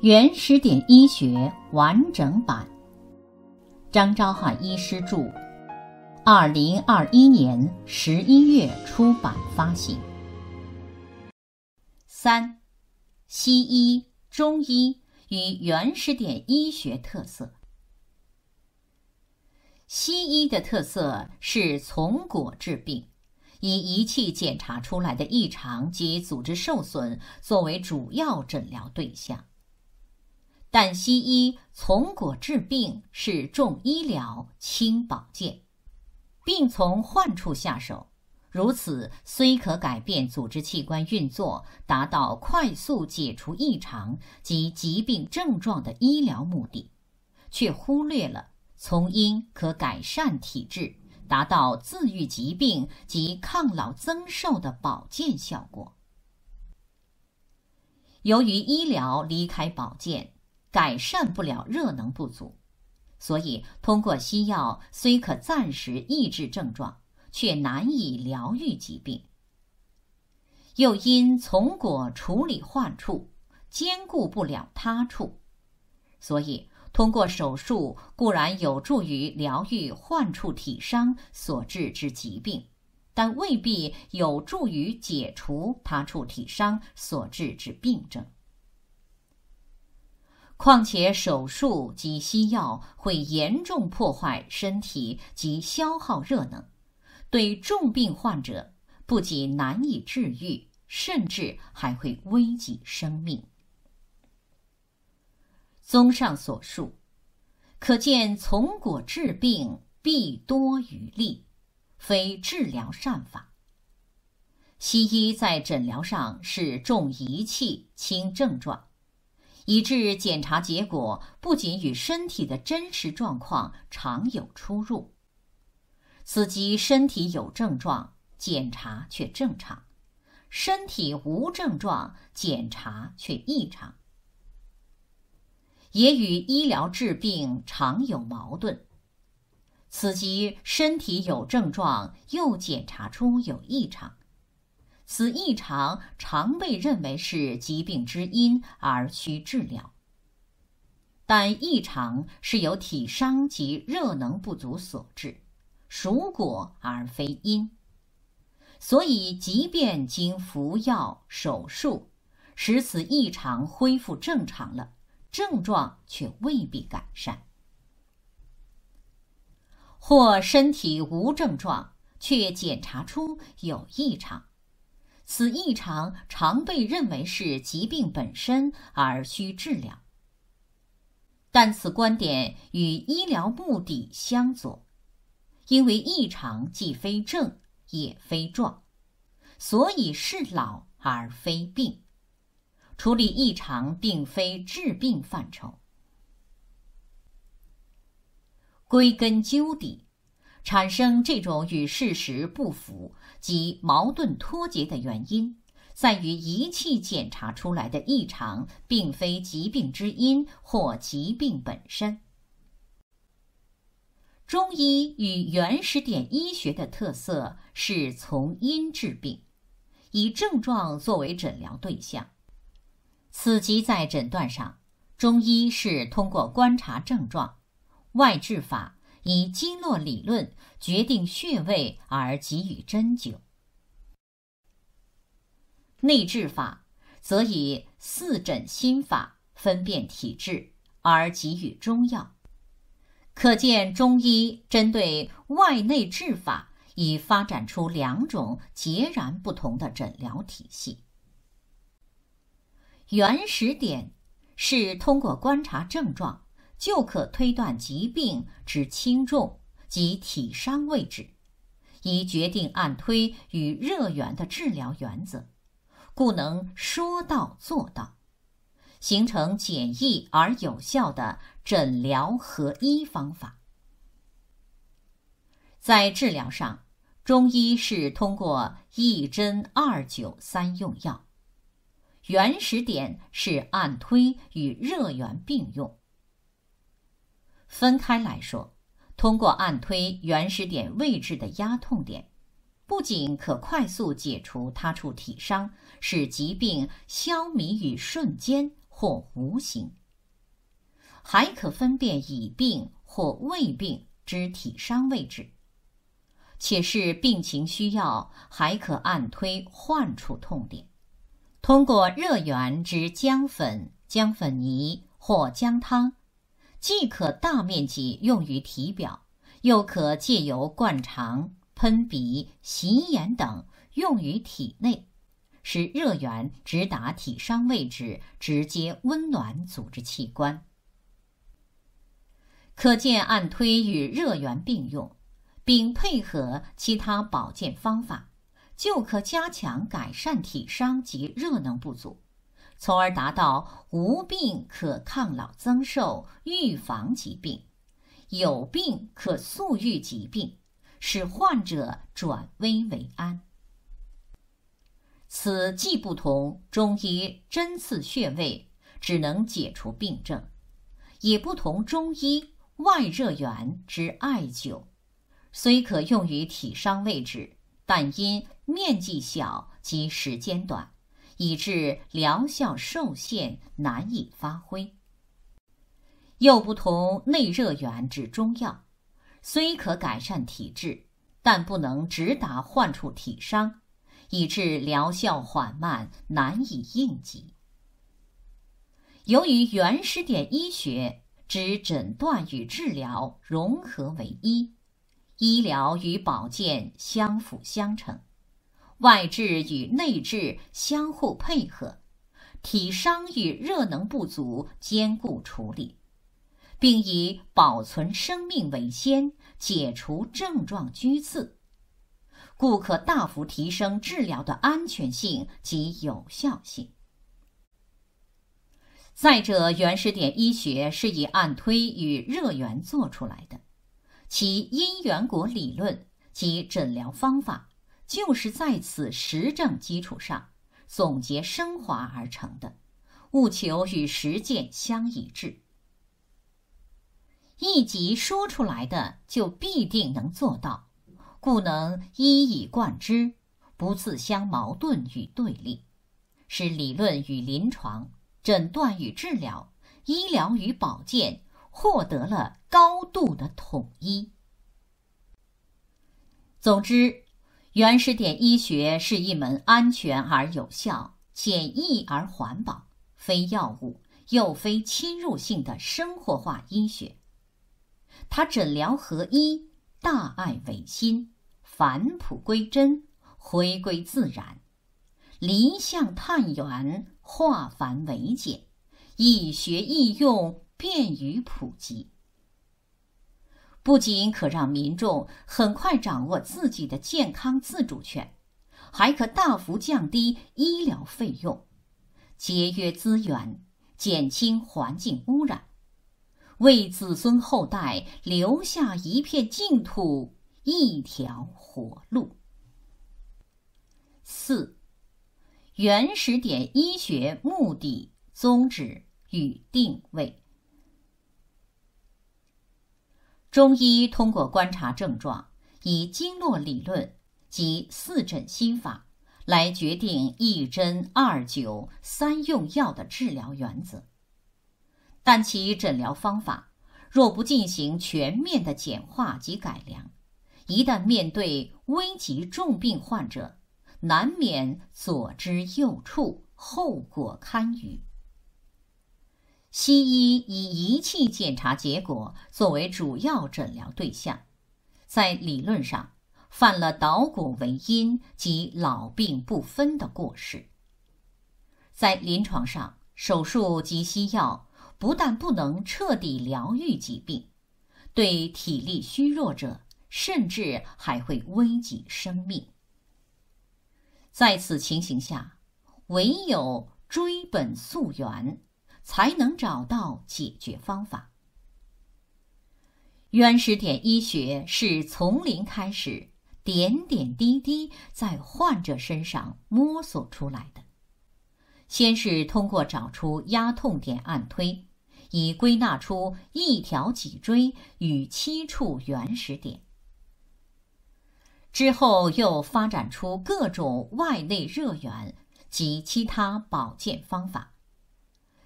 《原始点医学》完整版，张昭汉医师著，二零二一年十一月出版发行。三、西医、中医与原始点医学特色。西医的特色是从果治病，以仪器检查出来的异常及组织受损作为主要诊疗对象。但西医从果治病是重医疗轻保健，病从患处下手，如此虽可改变组织器官运作，达到快速解除异常及疾病症状的医疗目的，却忽略了从因可改善体质，达到自愈疾病及抗老增寿的保健效果。由于医疗离开保健。改善不了热能不足，所以通过西药虽可暂时抑制症状，却难以疗愈疾病。又因从果处理患处，兼顾不了他处，所以通过手术固然有助于疗愈患处体伤所致之疾病，但未必有助于解除他处体伤所致之病症。况且手术及西药会严重破坏身体及消耗热能，对重病患者不仅难以治愈，甚至还会危及生命。综上所述，可见从果治病弊多于利，非治疗善法。西医在诊疗上是重仪器轻症状。以致检查结果不仅与身体的真实状况常有出入，司机身体有症状，检查却正常；身体无症状，检查却异常，也与医疗治病常有矛盾，司机身体有症状，又检查出有异常。此异常常被认为是疾病之因，而需治疗。但异常是由体伤及热能不足所致，属果而非因。所以，即便经服药、手术使此异常恢复正常了，症状却未必改善；或身体无症状，却检查出有异常。此异常常被认为是疾病本身而需治疗，但此观点与医疗目的相左，因为异常既非症也非状，所以是老而非病。处理异常并非治病范畴。归根究底，产生这种与事实不符。即矛盾脱节的原因，在于仪器检查出来的异常，并非疾病之因或疾病本身。中医与原始点医学的特色是从因治病，以症状作为诊疗对象。此即在诊断上，中医是通过观察症状，外治法。以经络理论决定穴位而给予针灸，内治法则以四诊心法分辨体质而给予中药。可见，中医针对外内治法已发展出两种截然不同的诊疗体系。原始点是通过观察症状。就可推断疾病之轻重及体伤位置，以决定按推与热源的治疗原则，故能说到做到，形成简易而有效的诊疗合一方法。在治疗上，中医是通过一针二灸三用药，原始点是按推与热源并用。分开来说，通过按推原始点位置的压痛点，不仅可快速解除他处体伤，使疾病消弭于瞬间或无形，还可分辨已病或未病之体伤位置。且是病情需要，还可按推患处痛点，通过热源之姜粉、姜粉泥或姜汤。既可大面积用于体表，又可借由灌肠、喷鼻、洗眼等用于体内，使热源直达体伤位置，直接温暖组织器官。可见，按推与热源并用，并配合其他保健方法，就可加强改善体伤及热能不足。从而达到无病可抗老增寿、预防疾病；有病可速愈疾病，使患者转危为安。此既不同中医针刺穴位只能解除病症，也不同中医外热源之艾灸，虽可用于体伤位置，但因面积小及时间短。以致疗效受限，难以发挥。又不同内热源之中药，虽可改善体质，但不能直达患处体伤，以致疗效缓慢，难以应急。由于原始点医学只诊断与治疗融合为一，医疗与保健相辅相成。外治与内治相互配合，体伤与热能不足兼顾处理，并以保存生命为先，解除症状居次，故可大幅提升治疗的安全性及有效性。再者，原始点医学是以按推与热源做出来的，其因缘果理论及诊疗方法。就是在此实证基础上总结升华而成的，务求与实践相一致。一即说出来的就必定能做到，故能一以贯之，不自相矛盾与对立，使理论与临床、诊断与治疗、医疗与保健获得了高度的统一。总之。原始点医学是一门安全而有效、简易而环保、非药物又非侵入性的生活化医学。它诊疗合一，大爱为心，返璞归真，回归自然，离相探源，化繁为简，易学易用，便于普及。不仅可让民众很快掌握自己的健康自主权，还可大幅降低医疗费用，节约资源，减轻环境污染，为子孙后代留下一片净土、一条活路。四、原始点医学目的、宗旨与定位。中医通过观察症状，以经络理论及四诊心法来决定一针二灸三用药的治疗原则，但其诊疗方法若不进行全面的简化及改良，一旦面对危急重病患者，难免左支右绌，后果堪虞。西医以仪器检查结果作为主要诊疗对象，在理论上犯了“捣骨为因”及“老病不分”的过失。在临床上，手术及西药不但不能彻底疗愈疾病，对体力虚弱者甚至还会危及生命。在此情形下，唯有追本溯源。才能找到解决方法。原始点医学是从零开始，点点滴滴在患者身上摸索出来的。先是通过找出压痛点按推，以归纳出一条脊椎与七处原始点。之后又发展出各种外内热源及其他保健方法。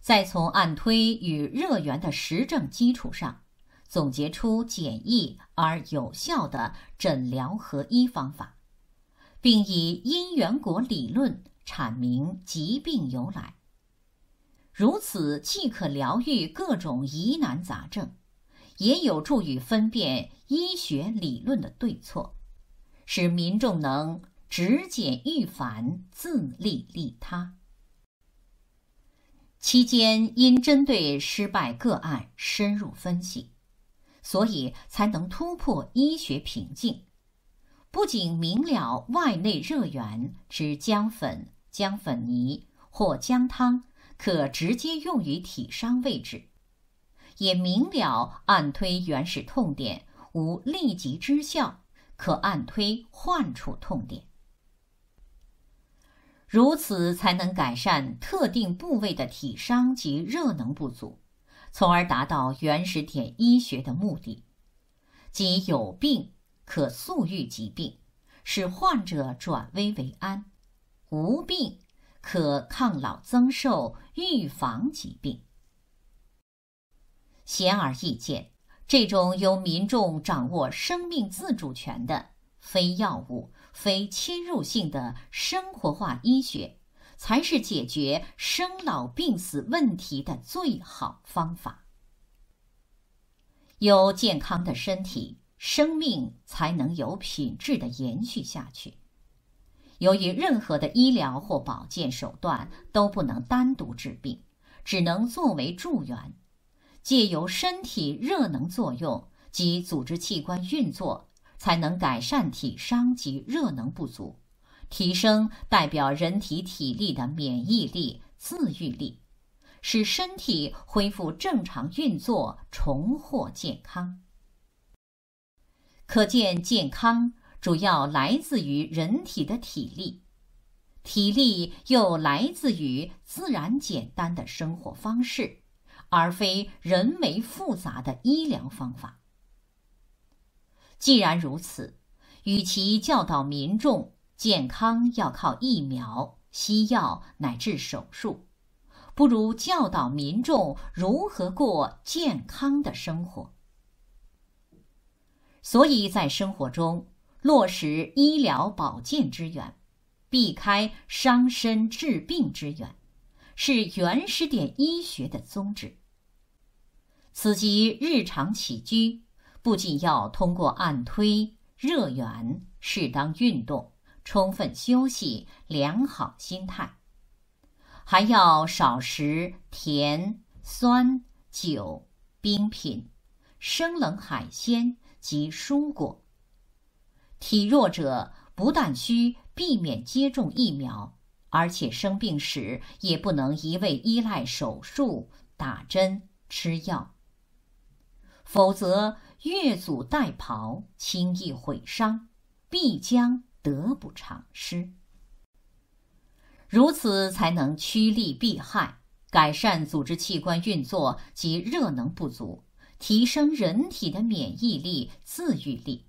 再从按推与热源的实证基础上，总结出简易而有效的诊疗合一方法，并以因缘果理论阐明疾病由来。如此既可疗愈各种疑难杂症，也有助于分辨医学理论的对错，使民众能知简愈繁，自利利他。期间因针对失败个案深入分析，所以才能突破医学瓶颈。不仅明了外内热源之姜粉、姜粉泥或姜汤可直接用于体伤位置，也明了按推原始痛点无立即之效，可按推患处痛点。如此才能改善特定部位的体伤及热能不足，从而达到原始点医学的目的，即有病可速愈疾病，使患者转危为安；无病可抗老增寿，预防疾病。显而易见，这种由民众掌握生命自主权的非药物。非侵入性的生活化医学，才是解决生老病死问题的最好方法。有健康的身体，生命才能有品质的延续下去。由于任何的医疗或保健手段都不能单独治病，只能作为助缘，借由身体热能作用及组织器官运作。才能改善体伤及热能不足，提升代表人体体力的免疫力、自愈力，使身体恢复正常运作，重获健康。可见，健康主要来自于人体的体力，体力又来自于自然简单的生活方式，而非人为复杂的医疗方法。既然如此，与其教导民众健康要靠疫苗、西药乃至手术，不如教导民众如何过健康的生活。所以在生活中落实医疗保健之源，避开伤身治病之源，是原始点医学的宗旨。此即日常起居。不仅要通过按推热源、适当运动、充分休息、良好心态，还要少食甜、酸、酒、冰品、生冷海鲜及蔬果。体弱者不但需避免接种疫苗，而且生病时也不能一味依赖手术、打针、吃药。否则越俎代庖，轻易毁伤，必将得不偿失。如此才能趋利避害，改善组织器官运作及热能不足，提升人体的免疫力、自愈力，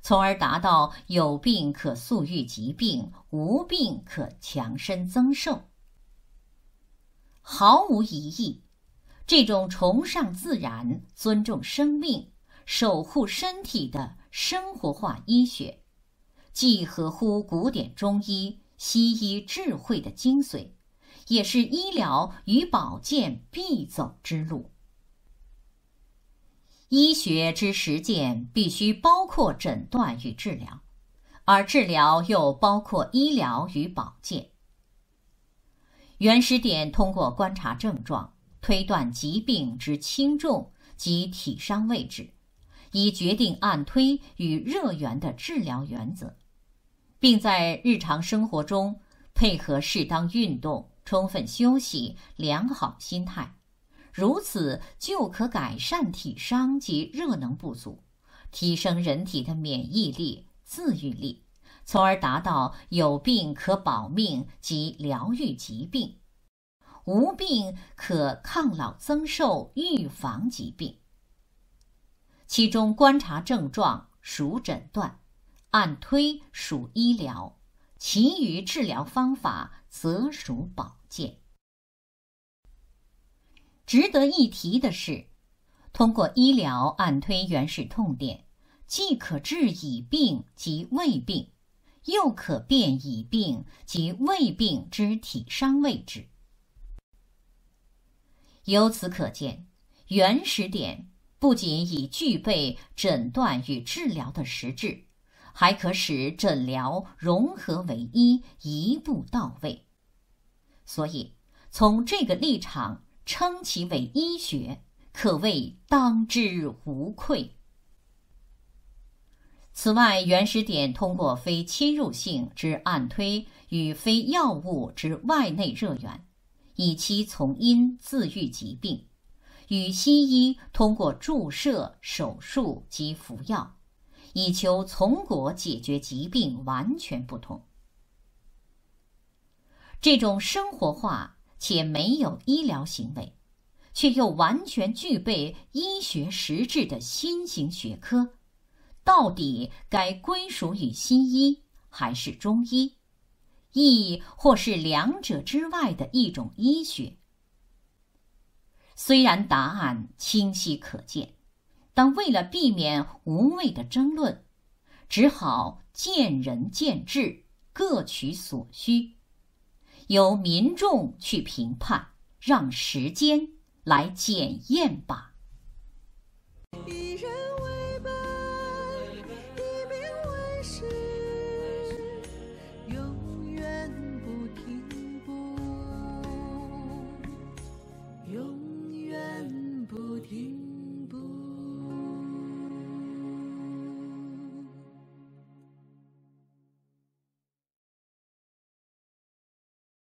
从而达到有病可速愈疾病，无病可强身增寿。毫无疑义。这种崇尚自然、尊重生命、守护身体的生活化医学，既合乎古典中医、西医智慧的精髓，也是医疗与保健必走之路。医学之实践必须包括诊断与治疗，而治疗又包括医疗与保健。原始点通过观察症状。推断疾病之轻重及体伤位置，以决定按推与热源的治疗原则，并在日常生活中配合适当运动、充分休息、良好心态，如此就可改善体伤及热能不足，提升人体的免疫力、自愈力，从而达到有病可保命及疗愈疾病。无病可抗老增寿，预防疾病。其中观察症状属诊断，按推属医疗，其余治疗方法则属保健。值得一提的是，通过医疗按推原始痛点，既可治已病及未病，又可辨已病及未病之体伤位置。由此可见，原始点不仅已具备诊断与治疗的实质，还可使诊疗融合为一，一步到位。所以，从这个立场称其为医学，可谓当之无愧。此外，原始点通过非侵入性之按推与非药物之外内热源。以期从因自愈疾病，与西医通过注射、手术及服药，以求从果解决疾病完全不同。这种生活化且没有医疗行为，却又完全具备医学实质的新型学科，到底该归属于西医还是中医？亦或是两者之外的一种医学。虽然答案清晰可见，但为了避免无谓的争论，只好见仁见智，各取所需，由民众去评判，让时间来检验吧。